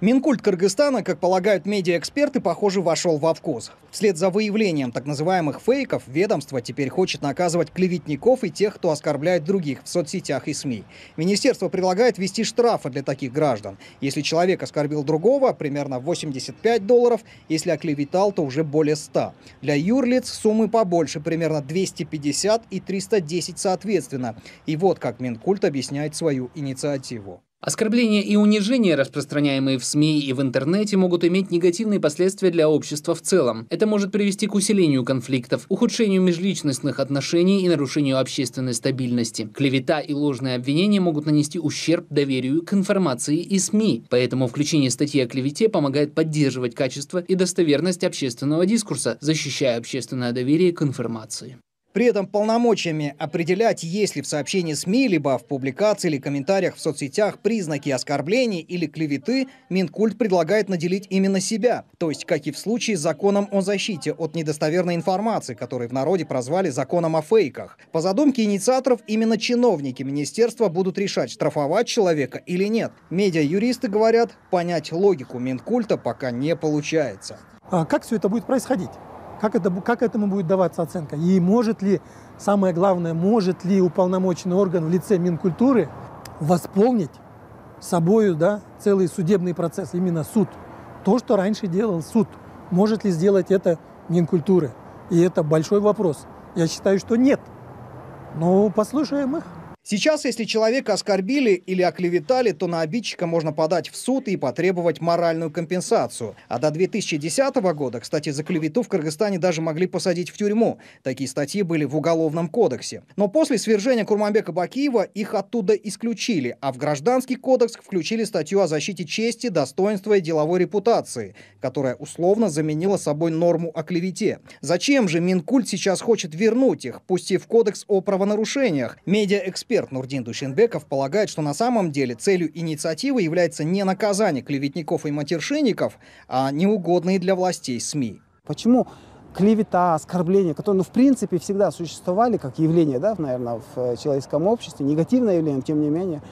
Минкульт Кыргызстана, как полагают медиаэксперты, похоже, вошел во вкус. Вслед за выявлением так называемых фейков, ведомство теперь хочет наказывать клеветников и тех, кто оскорбляет других в соцсетях и СМИ. Министерство предлагает ввести штрафы для таких граждан. Если человек оскорбил другого, примерно 85 долларов, если оклеветал, то уже более 100. Для юрлиц суммы побольше, примерно 250 и 310 соответственно. И вот как Минкульт объясняет свою инициативу. Оскорбления и унижения, распространяемые в СМИ и в интернете, могут иметь негативные последствия для общества в целом. Это может привести к усилению конфликтов, ухудшению межличностных отношений и нарушению общественной стабильности. Клевета и ложные обвинения могут нанести ущерб доверию к информации и СМИ, поэтому включение статьи о клевете помогает поддерживать качество и достоверность общественного дискурса, защищая общественное доверие к информации. При этом полномочиями определять, есть ли в сообщении СМИ, либо в публикации или комментариях в соцсетях признаки оскорблений или клеветы, Минкульт предлагает наделить именно себя, то есть, как и в случае с законом о защите от недостоверной информации, который в народе прозвали законом о фейках. По задумке инициаторов, именно чиновники министерства будут решать, штрафовать человека или нет. Медиа-юристы говорят, понять логику Минкульта пока не получается. А как все это будет происходить? Как, это, как этому будет даваться оценка? И может ли, самое главное, может ли уполномоченный орган в лице Минкультуры восполнить собою да, целый судебный процесс, именно суд? То, что раньше делал суд, может ли сделать это Минкультуры? И это большой вопрос. Я считаю, что нет. Но ну, послушаем их. Сейчас, если человека оскорбили или оклеветали, то на обидчика можно подать в суд и потребовать моральную компенсацию. А до 2010 года, кстати, за клевету в Кыргызстане даже могли посадить в тюрьму. Такие статьи были в Уголовном кодексе. Но после свержения Курманбека Бакиева их оттуда исключили, а в Гражданский кодекс включили статью о защите чести, достоинства и деловой репутации, которая условно заменила собой норму о клевете. Зачем же Минкульт сейчас хочет вернуть их, пусть и в кодекс о правонарушениях? Медиа-эксперт эксперт Нурдин Дущенбеков полагает, что на самом деле целью инициативы является не наказание клеветников и матершинников, а неугодные для властей СМИ. Почему клевета, оскорбления, которые, ну, в принципе, всегда существовали как явление, да, наверное, в э, человеческом обществе, негативное явление, тем не менее,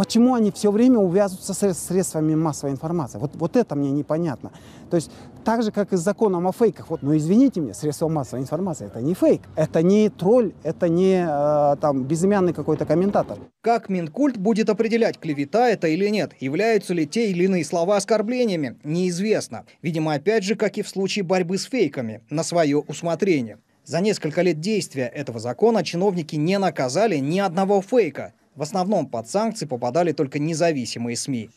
Почему они все время увязываются с средствами массовой информации? Вот, вот это мне непонятно. То есть так же, как и с законом о фейках. Вот, ну извините меня, средства массовой информации это не фейк, это не тролль, это не э, там безымянный какой-то комментатор. Как Минкульт будет определять, клевета это или нет? Являются ли те или иные слова оскорблениями? Неизвестно. Видимо, опять же, как и в случае борьбы с фейками, на свое усмотрение. За несколько лет действия этого закона чиновники не наказали ни одного фейка. В основном под санкции попадали только независимые СМИ.